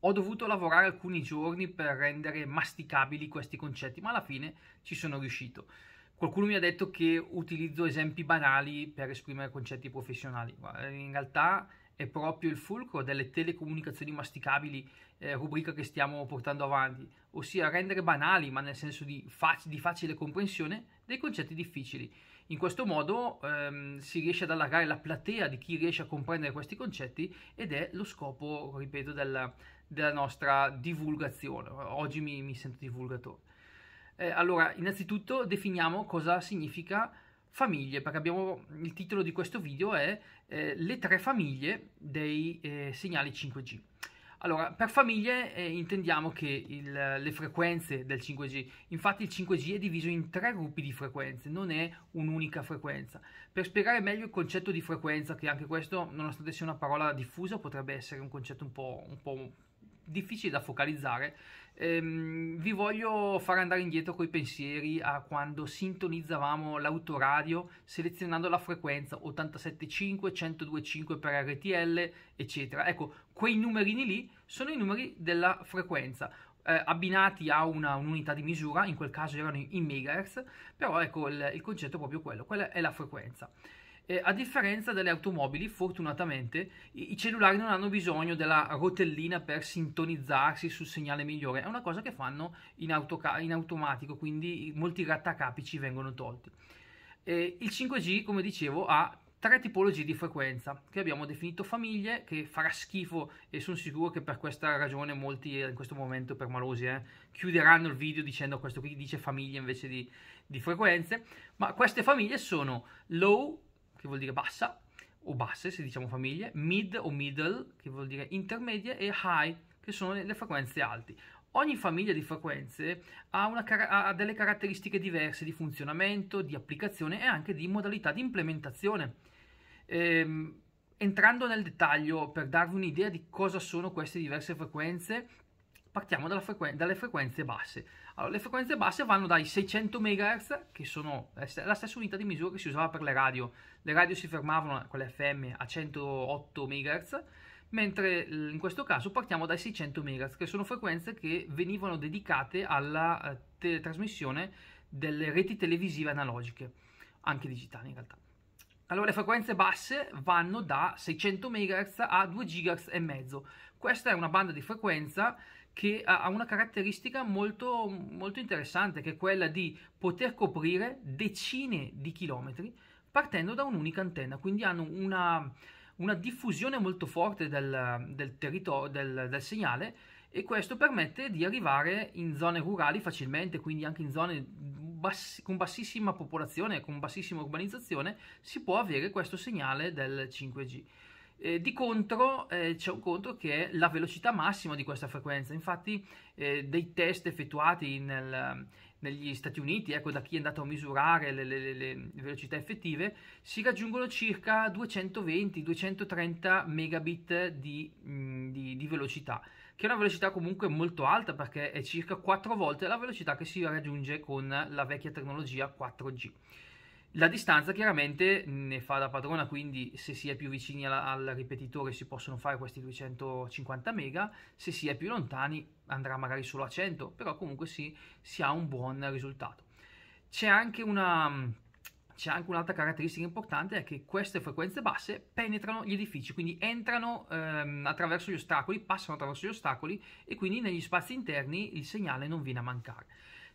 Ho dovuto lavorare alcuni giorni per rendere masticabili questi concetti, ma alla fine ci sono riuscito. Qualcuno mi ha detto che utilizzo esempi banali per esprimere concetti professionali, in realtà è proprio il fulcro delle telecomunicazioni masticabili, eh, rubrica che stiamo portando avanti, ossia rendere banali, ma nel senso di, fac- di facile comprensione, dei concetti difficili. In questo modo ehm, si riesce ad allargare la platea di chi riesce a comprendere questi concetti ed è lo scopo, ripeto, della, della nostra divulgazione. Oggi mi, mi sento divulgatore. Eh, allora, innanzitutto definiamo cosa significa famiglie, perché abbiamo, il titolo di questo video è eh, le tre famiglie dei eh, segnali 5G. Allora, per famiglie eh, intendiamo che il, le frequenze del 5G, infatti il 5G è diviso in tre gruppi di frequenze, non è un'unica frequenza. Per spiegare meglio il concetto di frequenza, che anche questo, nonostante sia una parola diffusa, potrebbe essere un concetto un po', un po difficili da focalizzare, ehm, vi voglio far andare indietro coi pensieri a quando sintonizzavamo l'autoradio selezionando la frequenza 87.5, 102.5 per RTL, eccetera. Ecco, quei numerini lì sono i numeri della frequenza. Eh, abbinati a una, un'unità di misura, in quel caso erano in, megahertz, però ecco il, il concetto è proprio quello, quella è la frequenza. Eh, a differenza delle automobili, fortunatamente, i, i, cellulari non hanno bisogno della rotellina per sintonizzarsi sul segnale migliore, è una cosa che fanno in, autoca- in automatico, quindi molti grattacapi ci vengono tolti. Eh, il 5G, come dicevo, ha tre tipologie di frequenza che abbiamo definito famiglie, che farà schifo e sono sicuro che per questa ragione molti eh, in questo momento permalosi eh, chiuderanno il video dicendo questo qui dice famiglie invece di, di frequenze, ma queste famiglie sono low, che vuol dire bassa o basse se diciamo famiglie, mid o middle che vuol dire intermedie e high che sono le, frequenze alti. Ogni famiglia di frequenze ha, una, ha, delle caratteristiche diverse di funzionamento, di applicazione e anche di modalità di implementazione. Ehm, entrando nel dettaglio per darvi un'idea di cosa sono queste diverse frequenze, partiamo frequen dalle frequenze basse. Allora, le frequenze basse vanno dai 600 MHz, che sono la stessa unità di misura che si usava per le radio. Le radio si fermavano con le FM a 108 MHz, mentre in questo caso partiamo dai 600 MHz, che sono frequenze che venivano dedicate alla eh, trasmissione delle reti televisive analogiche, anche digitali in realtà. Allora le frequenze basse vanno da 600 MHz a 2 GHz e mezzo. Questa è una banda di frequenza che ha una caratteristica molto, molto interessante, che è quella di poter coprire decine di chilometri partendo da un'unica antenna, quindi hanno una, una diffusione molto forte del, del territorio, del, del segnale e questo permette di arrivare in zone rurali facilmente, quindi anche in zone bass con bassissima popolazione, con bassissima urbanizzazione, si può avere questo segnale del 5G. Eh, di contro eh, c'è un conto che è la velocità massima di questa frequenza, infatti eh, dei test effettuati nel, negli Stati Uniti, ecco da chi è andato a misurare le, le, le velocità effettive, si raggiungono circa 220-230 megabit di, mh, mm, di, di velocità, che è una velocità comunque molto alta perché è circa 4 volte la velocità che si raggiunge con la vecchia tecnologia 4G. La distanza chiaramente ne fa da padrona, quindi se si è più vicini alla, al ripetitore si possono fare questi 250 mega, se si è più lontani andrà magari solo a 100, però comunque si, si ha un buon risultato. C'è anche una... C'è anche un'altra caratteristica importante, è che queste frequenze basse penetrano gli edifici, quindi entrano ehm, attraverso gli ostacoli, passano attraverso gli ostacoli e quindi negli spazi interni il segnale non viene a mancare.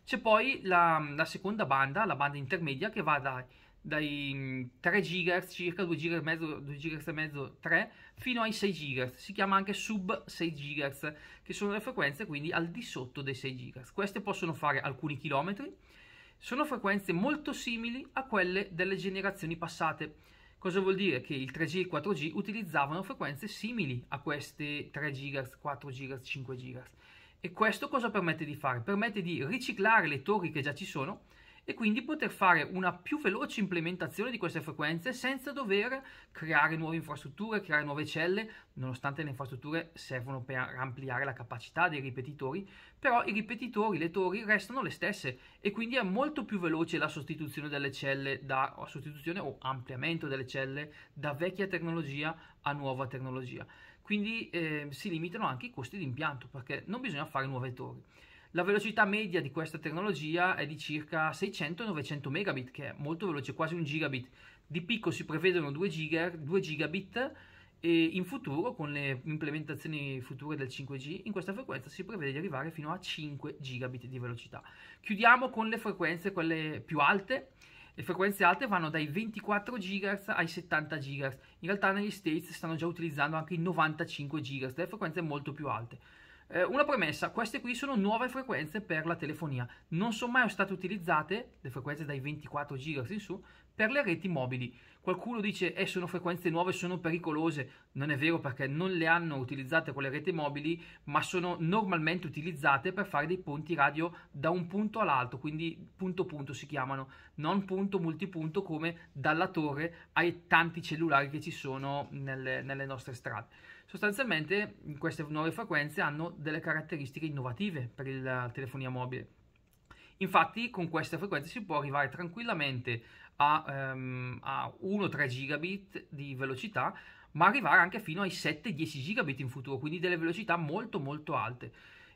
C'è poi la, la seconda banda, la banda intermedia, che va da, dai 3 mm, GHz, circa 2 GHz, 2 GHz e mezzo, 3, fino ai 6 GHz. Si chiama anche sub 6 GHz, che sono le frequenze quindi al di sotto dei 6 GHz. Queste possono fare alcuni chilometri, sono frequenze molto simili a quelle delle generazioni passate. Cosa vuol dire? Che il 3G e il 4G utilizzavano frequenze simili a queste 3 GHz, 4 GHz, 5 GHz. E questo cosa permette di fare? Permette di riciclare le torri che già ci sono e quindi poter fare una più veloce implementazione di queste frequenze senza dover creare nuove infrastrutture, creare nuove celle, nonostante le infrastrutture servono per ampliare la capacità dei ripetitori, però i ripetitori, le torri restano le stesse e quindi è molto più veloce la sostituzione delle celle da sostituzione o ampliamento delle celle da vecchia tecnologia a nuova tecnologia quindi eh, si limitano anche i costi di impianto perché non bisogna fare nuove torri. La velocità media di questa tecnologia è di circa 600-900 megabit, che è molto veloce, quasi un gigabit. Di picco si prevedono 2, giga, 2 gigabit e in futuro, con le implementazioni future del 5G, in questa frequenza si prevede di arrivare fino a 5 gigabit di velocità. Chiudiamo con le frequenze, quelle più alte le frequenze alte vanno dai 24 GHz ai 70 GHz. In realtà negli States stanno già utilizzando anche i 95 GHz, delle frequenze molto più alte. Eh, una premessa, queste qui sono nuove frequenze per la telefonia. Non sono mai state utilizzate, le frequenze dai 24 GHz in su, per le reti mobili. Qualcuno dice eh, sono frequenze nuove, sono pericolose. Non è vero perché non le hanno utilizzate con le reti mobili, ma sono normalmente utilizzate per fare dei ponti radio da un punto all'altro, quindi punto punto si chiamano, non punto multipunto come dalla torre ai tanti cellulari che ci sono nelle, nelle nostre strade. Sostanzialmente queste nuove frequenze hanno delle caratteristiche innovative per la telefonia mobile. Infatti con queste frequenze si può arrivare tranquillamente a, ehm, a 1-3 gigabit di velocità, ma arrivare anche fino ai 7-10 gigabit in futuro, quindi delle velocità molto molto alte.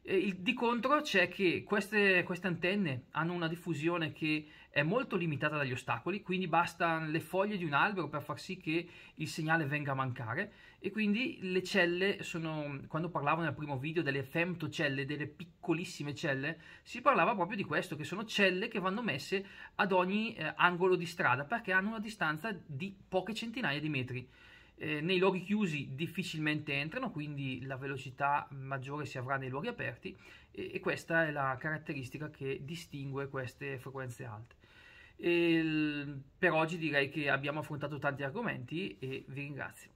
Eh, il, di contro c'è che queste, queste, antenne hanno una diffusione che è molto limitata dagli ostacoli, quindi bastano le foglie di un albero per far sì che il segnale venga a mancare e quindi le celle sono, quando parlavo nel primo video delle femtocelle, delle piccolissime celle, si parlava proprio di questo, che sono celle che vanno messe ad ogni eh, angolo di strada perché hanno una distanza di poche centinaia di metri eh, nei luoghi chiusi difficilmente entrano, quindi la velocità maggiore si avrà nei luoghi aperti e, e questa è la caratteristica che distingue queste frequenze alte. E, ehm, per oggi direi che abbiamo affrontato tanti argomenti e vi ringrazio.